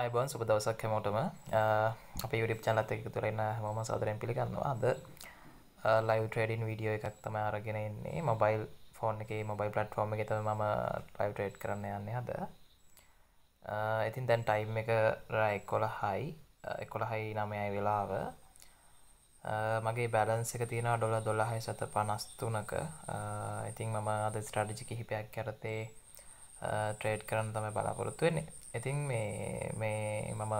අයිබන් සුප දවසක් හැමෝටම අප යුරප් චලත එක තුරන්න හම සාදරෙන් පිළිගන්නවා අද ලයිව ට්‍රේඩින් වීඩියෝ එකක් තම අරගෙන එන්නේ මොබයිල් ෆෝන් එක මොබයි පලට ෆෝර්ම එකත ම ලයිව ට්‍රේඩ් කරන්න යන්න අද ඉතින් දැන් ටයිම් එක එක්කොල හයි එකොළ හයි නමයයි වෙලාව මගේ බැලන්ස එක තියෙන ඩොල දොල්ලහයි සත පනස්තුනක ඉතින් මම අද ස්ට්‍රඩිජි කිහිපයක් කරතේ ට්‍රේඩ් කරන්න තම බලාපොරොත්තු වෙන්නේ ඉතින් මේ මේ මම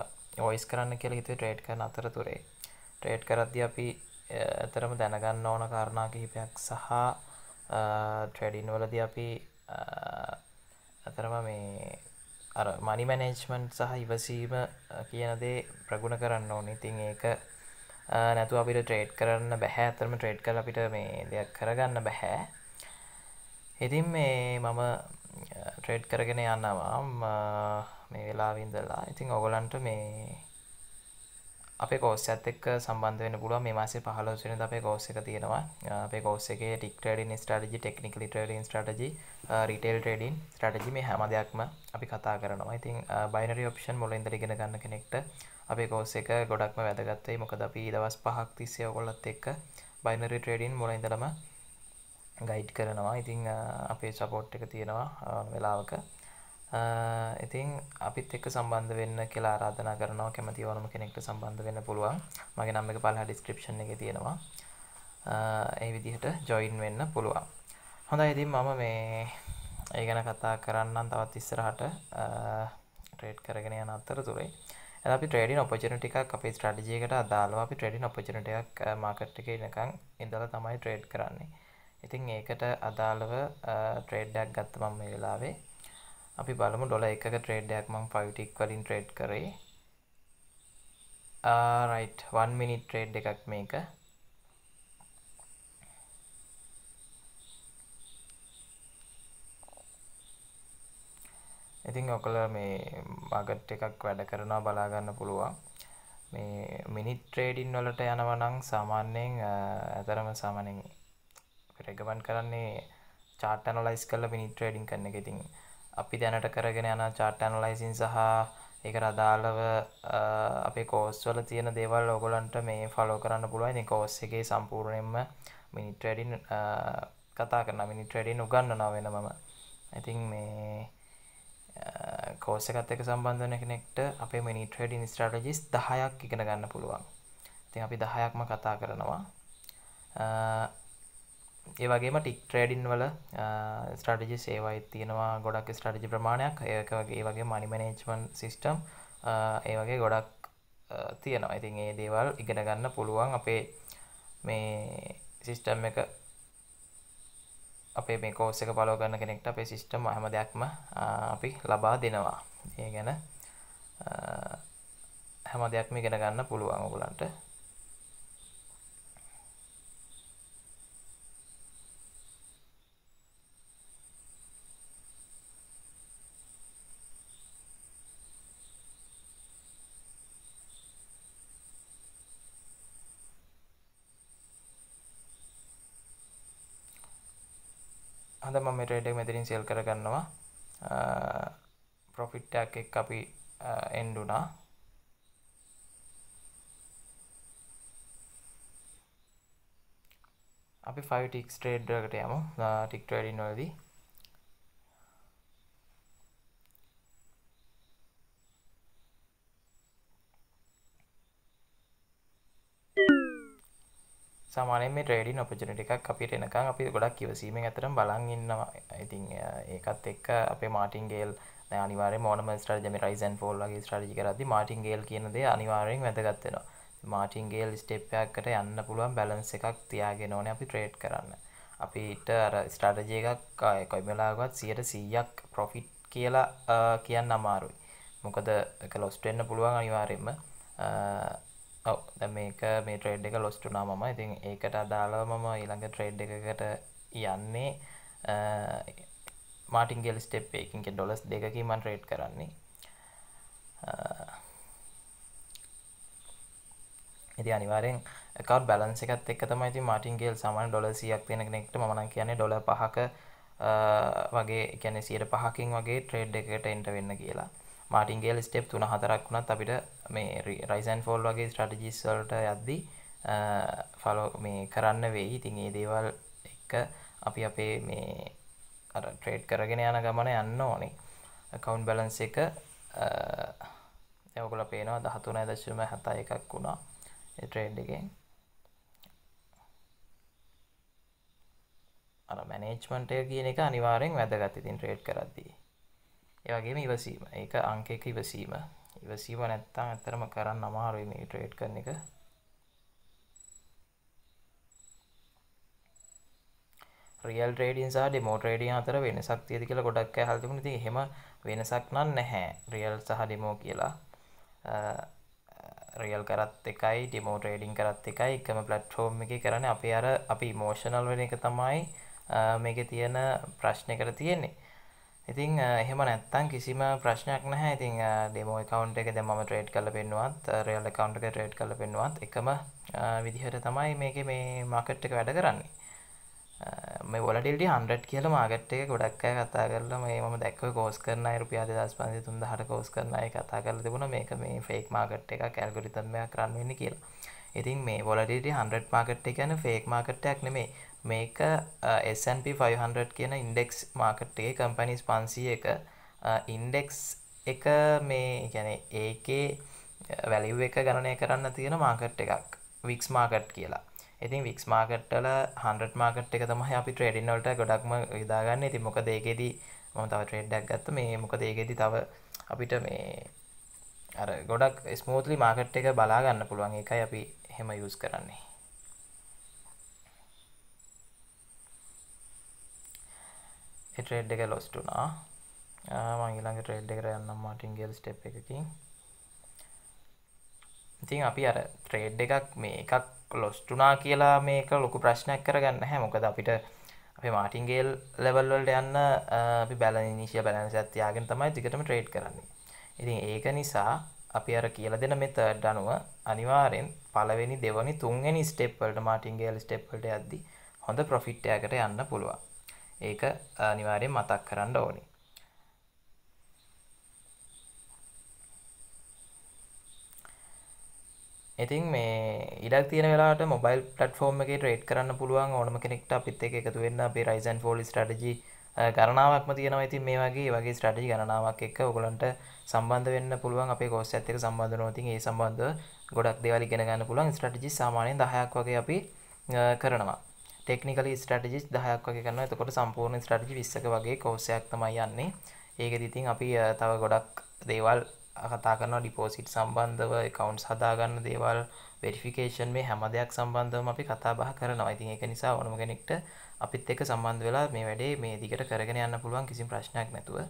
ඕයිස් කරන්න කියල හිතු ට්‍රේඩ් කරන අතරතුරේ ට්‍රේඩ් කරද්දි අපි ඇතරම දැනගන්න ඕන කාරණා කිහිපයක් සහ ට්‍රඩින් වලද අපි ඇතරම මේ අර මනි මැනේජ්මන්් සහ ඉවසීම කියනදේ ප්‍රගුණ කරන්න ඕන ඉතින් ඒක නැතු අපිට ට්‍රේඩ් කරන්න බැහැ ඇතරම ට්‍රේඩ් කල අපිට මේ දෙයක් කරගන්න බැහැ ඉතින් මේ මම ට්‍රේඩ් කරගෙන යන්නවා මේ වෙලාවින්දලා ඉතිං ඔගොලන්ට මේ අපේ කෝස් ඇත් එක් සම්බන්ධවෙන පුළුව මේ මාසේ පහලෝසින අපේ කෝස්ස එක තියෙනවා අපේ කෝස්ස එක ටික් ටඩින් ස්ටටජි ටෙක්නික ටඩින් ටජි රිටේල් ටඩින් ටජි මේ හැම දෙයක්ම අපි කතා කරනවා ඉතින් බයිනරි ඔප්ෂන් මොල ඉදරගෙන ගන්න කෙනෙක්ට අපේ කෝස්ස එක ගොඩක්ම වැදගත්තේ මොකද අපි දවස් පහක් තිස්සේ ඔකොල්ලත් එක්ක බයිනරි ට්‍රඩින් මොල ඉදරම ගයිඩ් කරනවා ඉතිං අපේ සපෝට් එක තියෙනවා වෙලාවක ඉතින් අපිත් එක්ක සම්බන්ධ වෙන්න කියලා ආරාධනා කරනවා කැමති ඕනම කෙනෙක්ට සම්බන්ධ වෙන්න පුළුවන් මගේ නම් එක පල්ලා ඩිස්ක්‍රිප්ෂන් එක තියෙනවා ඒ විදිහට ජොයින් වෙන්න පුළුවන් හොඳ ඉතින් මම මේ ඒ ගැන කතා කරන්න තවත් ඉස්සරහට ට්‍රේඩ් කරගෙන යන අත්තර තුරේ අපි ට්‍රේඩින් ඔපචනට එකක් අපේ ස්ට්‍රටජියකට අදාලව අපි ට්‍රේඩින් ඔපචනට එකක් මාකට් එක එකකං ඉඳලා තමයි ට්‍රේඩ් කරන්නේ ඉතින් ඒකට අදාළව ට්‍රේඩ්ඩක් ගත්ත මම මේ වෙලාවේ අපි බලමු ඩොල එක ට්‍රේඩ්ඩයක් මං ෆයිටික් වලින් ට්‍රේඩ් කරේ රයිට් 1 මිනිත් ට්‍රේඩ් එකක් මේක ඉතින් ඔකල මේ බගට් එකක් වැඩ කරනවා බලාගන්න පුළුවන් මේ මිනිත් ට්‍රේඩින් වලට යනවනං සාමාන්‍යයෙන් ඇතරම සාමනෙන් අපිට එකවන් කරන්නේ චාට ඇනලයිස් කරලා පිනි ට්‍රේඩින් කරන එක ඉතින් අපි දැනට කරගෙන යන චාට ඇනලයිසින් සහ ඒක රදාලව අපේ කෝස්වල තියෙන දේවල් ඔගොලන්ට මේ ෆලෝ කරන්න පුළුවන් කෝස් එකේ සම්පූර්ණයෙන්ම මිනිට්‍රඩින් කතා කරන මිනිට්‍රඩින් උගන්න නොවෙන මම ඉතින් මේ කෝසකත්තක සම්බන්ධන කෙනෙක්ට අපේ මිනිට්‍රඩින් ස්ට්‍රටජිස් දහයක් ඉගෙන ගන්න පුළුවන් ඉතින් අපි දහයක්ම කතා කරනවා ඒවගේම ටික් ට්‍රේඩින් වල ස්ටටජි සේවයි තියෙනවා ගොඩක් ස්ටටජි ප්‍රමාණයක් ඒකගේ වගේ මනිමනේජ්මන් සිිස්ටම් ඒවගේ ගොඩක් තියෙනවා ඉතින් ඒ දේවල් ඉගෙන ගන්න පුළුවන් අපේ මේ සිිස්ටම් එක අපේ මේ කෝස් එක පලෝ ගන්න කෙනෙක්ට අපේ සිිස්ටම් හම දෙයක්ම අපි ලබා දෙනවා ඒ ගැන හැම දෙයක්ම ඉගෙන ගන්න පුළුවන් ඔගුලන්ට අද මම මේ ට්‍රේඩ් එක මෙතනින් සෙල් කරගන්නවා ප්‍රොෆිට් එකක් එක්ක අපි එන්ඩ් වුණා අපි 5 ටික් ට්‍රේඩ් එකකට යමු ටික් ට්‍රේඩින් වලදී සාමානය මේ ට්‍රේඩින් ඔපචනට එකක් අපිට එනකං අපි ගොඩක් කිවසීමෙන් ඇතරම් බලන් ඉන්නවා ඉතින් ඒකත් එක්ක අපේ මාටින්ගේල් අනිවාර මෝනම ස්ටර්ජම රයිසන් ෆෝල්ලගේ ස්ටරජි කරදි මාටින්ගේල් කියනද අනිවාරයෙන් වැදගත්වෙනවා මාටින්ගේල් ස්ටේපයක්කට යන්න පුළුවන් බැලන්ස එකක් තියාගෙන ඕන අපි ට්‍රේඩ් කරන්න අපිට අර ස්ටාටජය එකක් කොයිමලාගත් සියට සීයක් ප්‍රොෆිට් කියලා කියන්න අමාරුයි මොකද එක ලොස්ටෙන්න්න පුළුවන් අනිවාරෙන්ම ඔව් දැන් මේක මේ ට්‍රේඩ් එක ලොස්ට් වුණා මම. ඉතින් ඒකට අදාළව මම ඊළඟ ට්‍රේඩ් එකකට යන්නේ මාටින්ගේල් ස්ටෙප් එකකින් කිය ඩොලර්ස් දෙකකින් මම ට්‍රේඩ් කරන්නේ. ඉති අනිවාරෙන් එකව් බැලන්ස එකත් එක් තමයි ති මාටින්ගේල් සමන් ඩොලසියක් තියෙන කෙනෙක්ට මන කියන්නේ ඩොල පහක වගේ එකැනෙ සියට පහකින් වගේ ට්‍රේඩ් එකට එන්ට වෙන්න කියලා මාටින්ගේල් ස්ටප් තුන හතරක් වුණත් අපිට මේ රයිසන් ෆෝල් වගේ ස්ටටජිස්වලට යද්දි ෆලෝ මේ කරන්න වෙයි ඉතින් ඒ දේවල් එක අපි අපේ මේ අර ට්‍රේඩ් කරගෙන යන ගමන යන්න ඕනේ කවුන්් බැලන්ස එක එවකුල පේනවා දහතුන දශම හතා එකක් වුණා ට්‍රේඩ් එකෙන් අර මැනේජ්මන්ටය කියන එක අනිවාරෙන් වැදගත් ඉතින් ට්‍රේඩ් කරද්දී ඒවගේම ඉවසීම ඒක අංක එක ඉවසීම ඉවසීම නැත්තම් ඇත්තරම කරන්න අමාරුයි මේ ට්‍රේඩ් කරන එක රියල් ට්‍රේඩින් සහ ඩෙමෝ ට්‍රේඩින් අතර වෙනසක් තියෙද කියලා ගොඩක් අය අහලා තිබුණා. ඉතින් එහෙම වෙනසක් නම් නැහැ. රියල් සහ ඩෙමෝ කියලා. රියල් කරත් එකයි ඩෙමෝ ට්‍රේඩින් කරත් එකයි එකම ප්ලැට්ෆෝම් එකේ කරන්නේ. අපි අර අපි ඉමෝෂනල් වෙන එක තමයි මේකේ තියෙන ප්‍රශ්නයකට තියෙන්නේ. ඉතින් එහෙම නැත්තං කිසිම ප්‍රශ්නයක් නැහැ ඉතින් ඩෙමෝ කවන්් එක ද ම ට්‍රේඩ් කල පෙන්නුවත් රයල් කවන්් එක ට්‍රේඩ් කල පෙන්නුවත් එකම විදිහට තමයි මේක මේ මාකට් එක වැඩ කරන්නේ මේ වලඩිල්ඩි හන්ඩ කියල මාගට් එක ගොඩක් අය කතා කරලා මේ ම දැක්ව කෝස් කරන රුපියා දස් පන්සි තුන් හට කෝස් කරන අය කතා කර තිබුණ මේක මේ ෆෙක් මාගට් එක කැල්ගොරිතමයක් කරන්නවෙන්න කියලා ඉතින් මේ වලඩිටි හන්ඩ මාකට් එකන ෆෙක් මාකට්ටයක් නෙමේ මේක S&P 500 කියන ඉන්ඩෙක්ස් මාකට් එකේ කම්පැනිස් 500 එක ඉන්ඩෙක්ස් එක මේ කියන්නේ ඒකේ වැලියු එක ගණනය කරන්න තියෙන මාකට් එකක් වික්ස් මාකට් කියලා. ඉතින් වික්ස් මාකට් වල 100 මාකට් එක තමයි අපි ට්‍රේඩින් වලට ගොඩක්ම යොදාගන්නේ. ඉතින් මොකද ඒකෙදි මම තව ට්‍රේඩ් එකක් ගත්තා. මේ මොකද ඒකෙදි තව අපිට මේ අර ගොඩක් ස්මූත්ලි මාකට් එක බලා ගන්න පුළුවන්. ඒකයි අපි එහෙම යූස් කරන්නේ. ට්‍රේඩ් එක ලොස්ටුනා මං ඊළඟ ට්‍රේඩ් එකට යන්නම් මාටින්ගල් ස්ටප් එකකින් ඉතින් අපි අර ට්‍රේඩ් එකක් මේ එකක් ලොස්ටුනා කියලා මේක ලොකු ප්‍රශ්නයක් කරගන්න හැ මොකද අපිට අපේ මාටින්ගේල් ලෙවල්වලට යන්න අපි බැල නිශය බැලන සත්තියාගෙන තමයි දිගටම ට්‍රේඩ් කරන්නේ ඉතින් ඒක නිසා අපි අර කියල දෙන මෙතඩ් අනුව අනිවාරෙන් පලවෙනි දෙවනි තුන්ගනි ස්ටෙප්වලට මාටින්ගේල් ස්ටෙප්වලට ඇද්දි හොඳ ප්‍රොෆිට්ටයකට යන්න පුළුවන් ඒක අනිවාර්යෙන් මතක් කරන්න ඕනේ. ඉතින් මේ ඉඩක් තියෙන වෙලාට මොබයිල් පටෆෝර්ම් එක ට්‍රේඩ් කරන්න පුළුවන් ඕනම කෙනෙක්ට අපිත් එක එකතු වෙන්න අපේ රයිසන් ෆෝල් ස්ටජි ගණනාවක්ම තියෙනවා ඉතින් මේ වගේ වගේ ස්ටජි ගණනාවක් එක්ක ඔගලන්ට සම්බන්ධ වෙන්න පුළුවන් අපේ කෝස් ඇත්තක සම්බන්ධ නොතින් ඒ සම්බන්ධ ගොඩක් දෙවල් ඉගෙන ගන්න පුළුවන් ස්ටජි සාමානයෙන් දහයක් වගේ අපි කරනවා ටෙක්නිකල ස්ටටජිස් දහයක් වගේ කරන එතකොට සම්පූර්ණ ස්ටටජි විස්සක වගේ කෝසයක් තමයි යන්නේ ඒකෙදි ඉතින් අපි තව ගොඩක් දේවල් කතා කරනවා ඩිපෝසිට් සම්බන්ධව එකවුන්ට්ස් හදාගන්න දේවල් වෙරිෆිකේෂන් මේ හැම දෙයක් සම්බන්ධවම අපි කතා බහ කරනවා. ඉතින් ඒක නිසා ඕනම කෙනෙක්ට අපිත් එක්ක සම්බන්ධ වෙලා මේ වැඩේ මේ දිගට කරගෙන යන්න පුළුවන් කිසිම ප්‍රශ්නයක් නැතුව.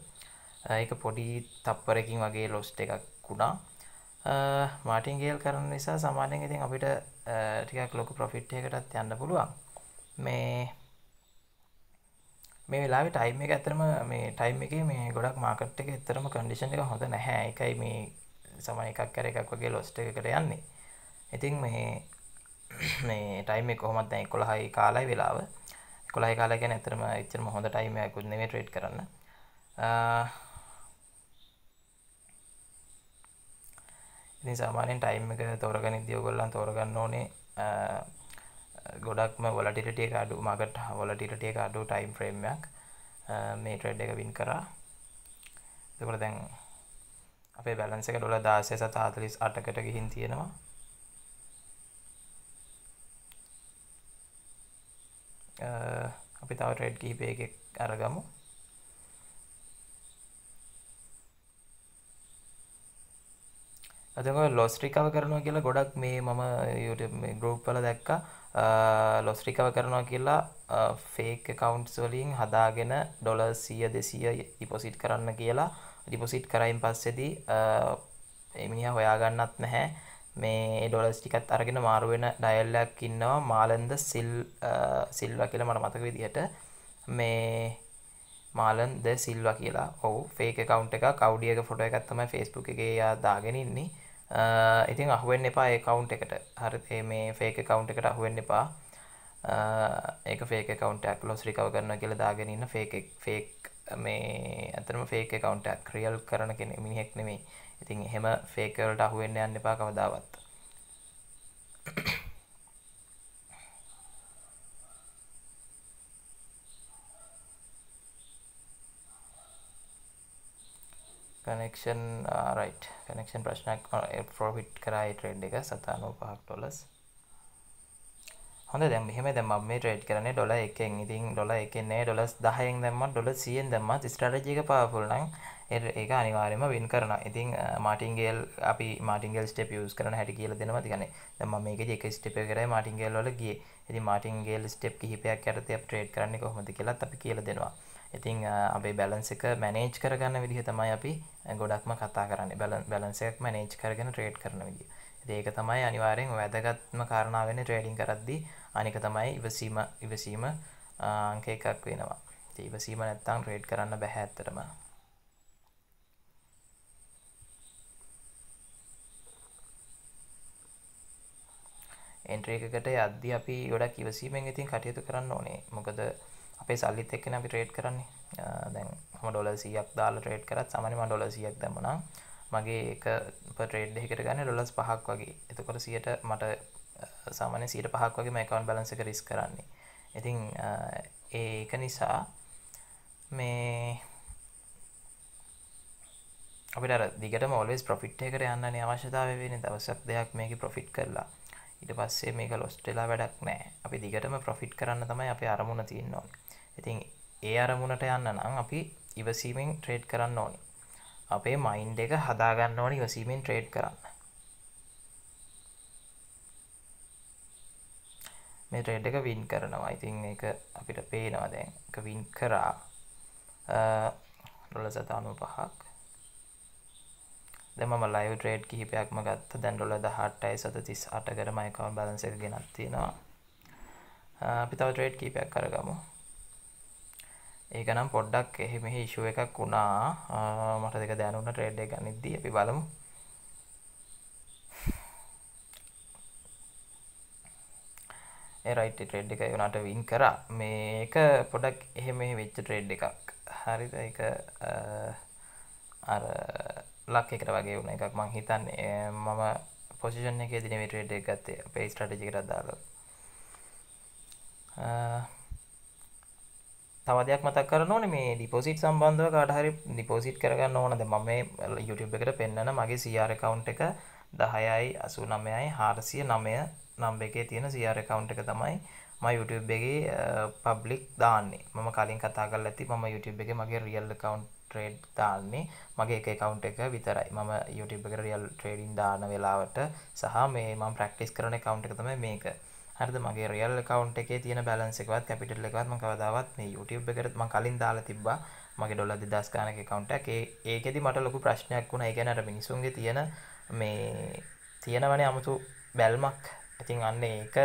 ඒක පොඩි තප්පරකින් වගේ ලොස්ට් එකක් වුණා. මාටින් ගේල් කරන නිසා සාමාන්‍යයෙන් ඉතින් අපිට ටිකක් ලොකු ප්‍රොෆිට් එකකටත් යන්න පුළුවන්. මේ මේ වෙලා ටයිම් එක ඇතරම මේ ටයිම් එක මේ ගොඩක් මාකට් එක එතරම කඩිෂන් එක හොඳ නැහැ එකයි මේ සමයි එකක් කර එකක් වගේ ලොස්ට එකට යන්නේ ඉතින් මේ මේ ටයිම කොහොමත් දැ කොළහයි කාලයි වෙලාව කොළහි කාලගෙන ඇතරම එච්චරම හොඳ ටයිමයකුත් නෙවේ ට්‍රේඩ් කරන්න ඉතින් සාමානෙන් ටයිම් එක තෝරගනි දියෝගොල්ලන් තෝරගන්න ඕනේ ගොඩක්ම වලටිටේ අඩු මගට වලටිටේ අඩු ටයිම් ෆ්‍රේම්යක් මේ ට්‍රඩ් එක වින් කරා දෙකට දැන් අපේ බැලන්ස එක ඩොල දාසය සතාතලිස් අටකට ගිහින් තියෙනවා අපි තව ට්‍රඩ් කීපය එකක් අරගමු අතක ලොස්ට්‍රිකව කරනවා කියලා ගොඩක් මේ මම ගරුප්පල දැක්ක ලොස්ට්‍රිකව කරනවා කියලා ෆේක් කවන්්ස් වලින් හදාගෙන ඩොල සිය දෙසිය ඩිපොසිට් කරන්න කියලා ඩිපොසිට් කරයින් පස්සෙදී එමිනිහ හොයාගන්නත් නැහැ මේ ඩොලස් ටිකත් අරගෙන මාරුවෙන ඩයල්ලක් ඉන්නවා මාලන්ද සිල් සිල්වා කියලා මට මතක විදිහට මේ මාලන්ද සිල්වා කියලා ඔවු ෆේක කවුන්් එක කවඩියක ෆොට එකත්තම ෆෙස්බුක් එක දාගෙනඉන්නේ ඉතින් අහුවෙන් එපා ඒ කවුන්් එකට හරි මේ ෆේක කවුන්් එකට අහුවෙන් එපා ඒක ෆේක කවන්ටක් ලොස් රිකව කරන කියල දාගෙන ඉන්න ෆේක් ෆේක් මේ ඇතරම ෆේක කවන්ටක් ක්‍රියල් කරන කෙන මිනිහෙක් නෙමේ ඉතින් එහෙම ෆේකවලට අහුවෙන්න යන්න එපා කවදාවත් කනෙක්ෂන් රයිට් කනෙක්ෂන් ප්‍රශ්නයක් ප්‍රෝෆිට් කරයි ට්‍රේඩ් එක සතානෝ පහක් ඩොලස් හොඳ දැම් මෙහෙම දැම මේ ට්‍රේඩ් කරන ඩොල එකෙන් ඉතින් ඩොල එකන්නේ ඩොලස් දහයෙන් දැම්ම ඩොල සියෙන් දැම්ම ස්ටරජික පාපුල්නං ඒක අනිවාරයම වින් uh, කරන ඉතින් මාටිංගේල් අපි මාටිගල් ස්ටප ියස් කරන හැට කියල දෙනවා තිගන දම මේක එක ස්ටප කර මාටිංගේල් වල ගිය ඇති මාටිංගේල් ස්ටප් කිහිපයක් ඇරතය ට්‍රේඩ් කරන්නේ කොහොමති කියලා අපි කියල දෙනවා ඉතිං අපේ බැලන්ස එක මැනේජ් කරගන්න විදිහ තමයි අපි ගොඩක්ම කතා කරන්න බැල බැලන්සයක් මැනේජ් කරගෙන ට්‍රේඩ් කරන විදි ඒක තමයි අනිවාරෙන් වැදගත්ම කාරණාවෙන ට්‍රේඩින් කරද්දි අනික තමයි ඉවසීම ඉවසීම අංක එකක් වෙනවා ඉවසීම නැත්තං ට්‍රේඩ් කරන්න බැහැත්තරම එන්ට්‍රේකට අද්දි අපි ගොඩක් ඉවසීමෙන් ඉතින් කටයුතු කරන්න ඕනේ මොකද අපේ සල්ලිත් එක්කන අපි ට්‍රේඩ් කරන්නේ දැන් හම ඩොල සියක් දාල ට්‍රේඩ් කරත් සමනිම ඩොල සියක් දැමනම් මගේ එක පට්‍රේඩ් එකට ගන්න ඩොලස් පහක් වගේ එතකොට සියට මට සාමන සීට පහක් වගේ මයිකවන් බලන්ස එක රිස් කරන්නේ ඉතින් ඒක නිසා මේ අපිට දිගට මෝලස් ප්‍රෆිට් එකට යන්න අවශ්‍යතාව වෙන දවසක් දෙයක් මේක ප්‍රොෆිට් කරලා ඉට පස්සේ මේක ලොස්ටෙලා වැඩක් නෑ අපි දිගටම ප්‍රොෆිට් කරන්න තමයි අප අරමුණ තියෙන්නවා ඉතින් ඒ අරමුණට යන්න නම් අපි ඉවසීමෙන් ට්‍රේඩ් කරන්න ඕනි අපේ මයින්් එක හදාගන්න ඕනි ඉවසීමෙන් ට්‍රේඩ් කරන්න මේ ට්‍රේඩ් එක වින් කරනවා ඉතින් එක අපිට පේනවා දැන් එක වින් කරා රොල සතානු පහක් දෙම ලයිව ට්‍රේඩ් කිහිපයක්ම ගත්ත දැන් ොල දහටයි සත තිස් අට කරමයිකවන් බලන්ස එක ගෙනත් තියෙනවා අපි තව ට්‍රේඩ් කීපයක් කරගමු ඒකනම් පොඩ්ඩක් එහෙ මෙහෙ ඉෂුව එකක් වුණා මට දෙක දැනුන්න ට්‍රේඩ් එක ගනිද්දී අපි බලමු ඒ රයිට් ට්‍රේඩ් එකයි උනාට වින් කරා මේක පොඩක් එහෙ මෙහෙ වෙච්ච ට්‍රේඩ් එකක් හරිද ඒක අර ලක් එකට වගේ වුණ එකක් මං හිතන්නේ මම පොසිෂන් එකේදී මේ ට්‍රේඩ් එක ගත්තේ අපේ ස්ට්‍රැටජි එකට දාලා තව දෙයක් මතක් කරන්න ඕනේ මේ ඩිපොසිට් සම්බන්ධව කාට හරි ඩිපොසිට් කරගන්න ඕනද මම මේ YouTube එකට පෙන්වන මගේ CR account එක 10යි 89යි 409 නම්බ එකේ තියෙන CR account එක තමයි මම YouTube එකේ පබ්ලික් දාන්නේ. මම කලින් කතා කරලා ඇති මම YouTube එකේ මගේ real account trade දාන්නේ මගේ එක account එක විතරයි. මම YouTube එකේ real trading දාන වෙලාවට සහ මේ මම practice කරන account එක තමයි මේක. හරිද මගේ රියල් account එකේ තියෙන balance එකවත් capital එකවත් මම කවදාවත් මේ YouTube එකට මම කලින් දාලා තිබ්බා මගේ ඩොලර් 2000 ගානක account එකක් ඒ ඒකෙදි මට ලොකු ප්‍රශ්නයක් වුණා ඒ කියන්නේ අර මිනිසුන්ගේ තියෙන මේ තියෙනවනේ 아무තු බැල්මක් ඉතින් අන්න ඒක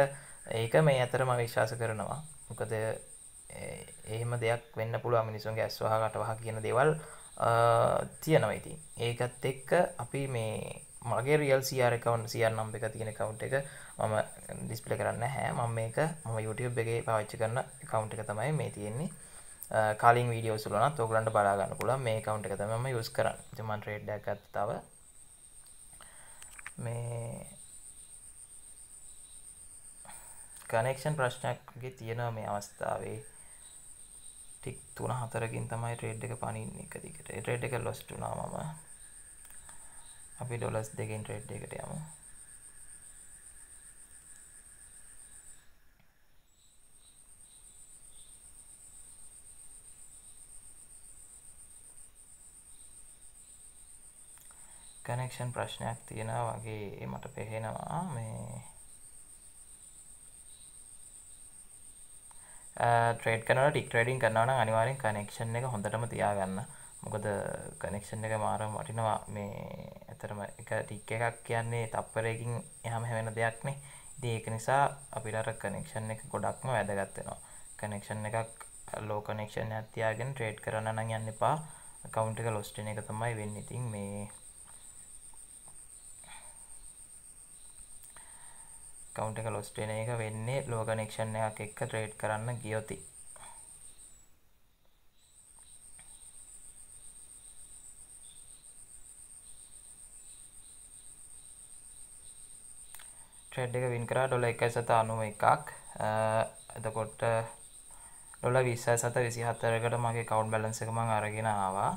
ඒක මේ ඇතර මම විශ්වාස කරනවා මොකද එහෙම දෙයක් වෙන්න පුළුව මිනිසුන්ගේ ඇස්වාහ කටවහ කියන දේවල් තියෙනවා ඉතින් ඒකත් එක්ක අපි මේ මගේ රියල් සියර කවන් සියන් නම් එක තියෙන කවුන්් එක මම ඩිස්පල කරන්න හැ මම මේක මම YouTube එකගේ පාච්චි කරන්න කවුන්් එක තමයි මේ තියෙන්නේ කාලින් වීඩියෝ සුලන තෝගලන්ට බලාගන්න පුල මේ කවුන්් එක තම යස් කරන්න මන් ්‍රේඩ් ඇත්තතාව මේ කනෙක්ෂන් ප්‍රශ්නයක්ගේ තියෙනවා මේ අවස්ථාවේ ටික් තුන හතරකින් තමයි ට්‍රේඩ් එක පනින්න එක දිකට ට්‍රේඩ් එක ලොස්ටුනාමම අපි ඩොලස් දෙකින් ට්‍රේඩ් එකට යමු කනෙක්ෂන් ප්‍රශ්නයක් තියෙනවා වගේ මට පෙහෙනවා මේ ට්‍රේඩ් කරන ටික්ට්‍රඩින් කරනවන අනිවාරෙන් කනෙක්ෂන් එක හොඳටම තියාගන්න මොකද කනෙක්ෂන් එක මාර වටිනවා මේ ඇතරම එක ටික් එකක් කියන්නේ තත්පරයකින් එහම හැවෙන දෙයක්නේ දඒක නිසා අපිට කනෙක්ෂන් එක ගොඩක්ම වැදගත්වෙනවා කනෙක්ෂන් එකක් ලෝකනෙක්ෂණ ඇතියාගෙන ට්‍රේඩ් කරන්න නම් යන්න එපා කවුන්ට එක ලොස්ටන එක තමයි වෙන්න ඉතින් මේ කවුන්ට එක ලොස්ටන එක වෙන්නේ ලෝකනෙක්ෂණ එකක් එක්ක ට්‍රේඩ් කරන්න ගියොතිී ට්‍රෙඩ් එක වින් කරා ඩොල එකයි සත අනුව එකක් එතකොට ඩොල විස්සයි සත විසි හත්තරකට මගේ කවුන්් බැලන්ස එක මං අරගෙන ආවා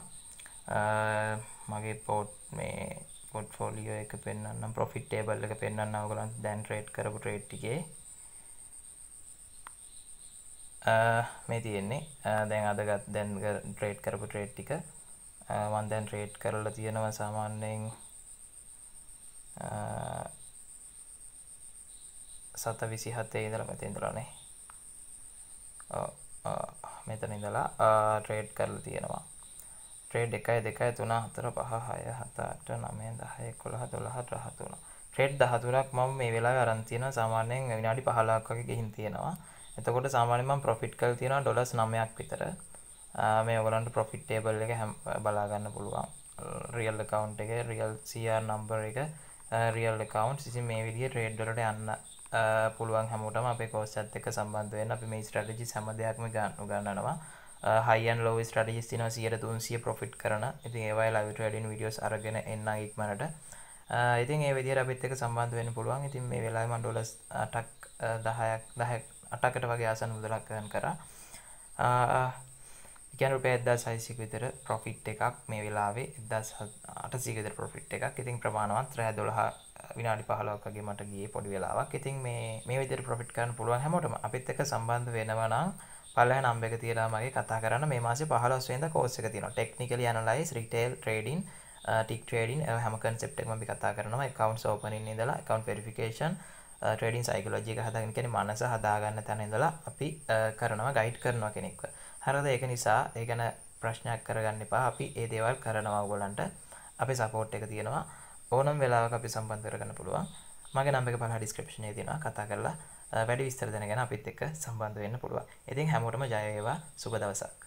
මගේ පෝට් මේ පොට් ෆෝලියෝ එක පෙන්න්නම් පොෆිට් ටේබල් එක පෙන්න්න ඔගලන් දැන් ට්‍රේට් කරපු ට්‍රේට්ටිගේ මේ තියෙන්නේ දැන් අදගත් දැන් ට්‍රේට් කරපු ට්‍රේට් ටික වන් දැන් ට්‍රේට් කරලා තියෙනවා සාමාන්‍යයෙන් සත විසි හතේ ඉඳල මෙතින්දරනේ මෙතන ඉඳලා ට්‍රේඩ් කරල තියෙනවා ට්‍රේඩ් එකයි දෙකයි තුනා හතර පහ හය හතාට නමය දහය කොළහ දොළහට රහතුුණ ට්‍රේඩ් දහතුරක් ම මේ වෙලා අරන්තියන සාමානයෙන් විනාඩි පහලාක්කගේ ගෙහින් තියෙනවා එතකොට සාමානයම ප්‍රොෆිට් කල් තියෙන ඩොලස් නමයක් විතර මේ ඔගලන්ට ප්‍රොෆිට් ටේබල් එක හැම් බලාගන්න පුළුවන් රියල් කවන්් එක රියල් සියර් නම්බර එක රියල් කවන්් සිසි මේ විදිිය ට්‍රේඩ්ඩලට යන්න පුළුවන් හැමෝටම අප කෝස්සත් එක සම්බන්ධයෙන් අපි මේ ස්ට්‍රටජි සම දෙයක්ම ගන්න ගන්නවා හයින් ලෝ ස්ටඩිස් තින සියර තුන්සිය පොෆිට් කරන ඉති ඒවයි ලවිටඩින් විඩියෝස් අරගෙන එන්න ඉක්මනට ඉතින් ඒ විදි අපිත් එක සම්බන්ධුවෙන් පුළුවන් ඉතින් මේ වෙලා මන්ඩොලස් අටක් දහයක් දහැක් අටකට වගේ ආසන් මුදලක්කන් කර එකන පේදදා සයිසික විතර ප්‍රොෆිට් එකක් මේ වෙලාවේ එදස් අටසිකත ප්‍රොෆිට් එකක් ඉතින් ප්‍රමාණවත් රෑ දොළහා විනාඩි පහලක්ගේ මට ගේ පොඩි වෙලාවක් ඉතින් මේ මේ විදිර ප්‍රෆිට් කරන්න පුළුවන් හැමෝටම අපිත් එක සම්බන්ධ වෙනවනම් පල්ලහ නම්බක තියලා මගේ කතා කරන්න මේ මාසේ පහලස්වෙන්ද කෝස්ස එක තින technical analysis retail trading tick trading හැම කන්සෙප්ටක් මි කතා කරනවා එකකවන්් ෝපනින් ඉදලා එකකවන්් පෙරිෆිකේෂන් ට්‍රඩින් සයිකලෝජික හදගෙන කෙන මනස හදාගන්න තැන ඉඳලා අපි uh, කරනවා ගයිඩ් කරනවා කෙනෙක්ව හරද ඒක නිසා ඒගැන ප්‍රශ්නයක් කරගන්න එපා අපි ඒ දේවල් කරනවා ගොලන්ට අපි සපෝට් එක තියෙනවා ඕනම් වෙලාව අපි සම්බන්ධ කරගන්න පුළුවන් මගේ නම්බක පහ ඩිස්ක්‍රපෂණය තිෙනවා කතා කරලා වැඩි විස්තර දෙනගෙන අපිත් එක්ක සම්බන්ධ වෙන්න පුළුවන් ඉතින් හැමෝටම ජයවා සුබ දවසක්